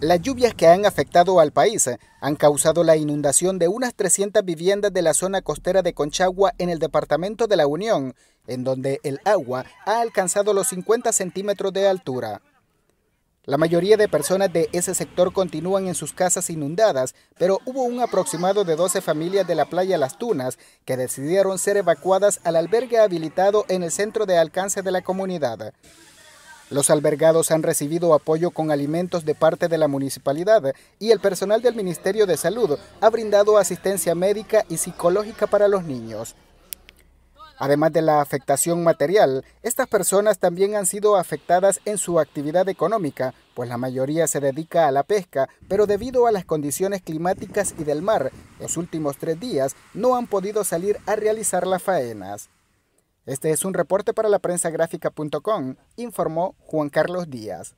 Las lluvias que han afectado al país han causado la inundación de unas 300 viviendas de la zona costera de Conchagua en el departamento de La Unión, en donde el agua ha alcanzado los 50 centímetros de altura. La mayoría de personas de ese sector continúan en sus casas inundadas, pero hubo un aproximado de 12 familias de la playa Las Tunas que decidieron ser evacuadas al albergue habilitado en el centro de alcance de la comunidad. Los albergados han recibido apoyo con alimentos de parte de la municipalidad y el personal del Ministerio de Salud ha brindado asistencia médica y psicológica para los niños. Además de la afectación material, estas personas también han sido afectadas en su actividad económica, pues la mayoría se dedica a la pesca, pero debido a las condiciones climáticas y del mar, los últimos tres días no han podido salir a realizar las faenas. Este es un reporte para la prensa informó Juan Carlos Díaz.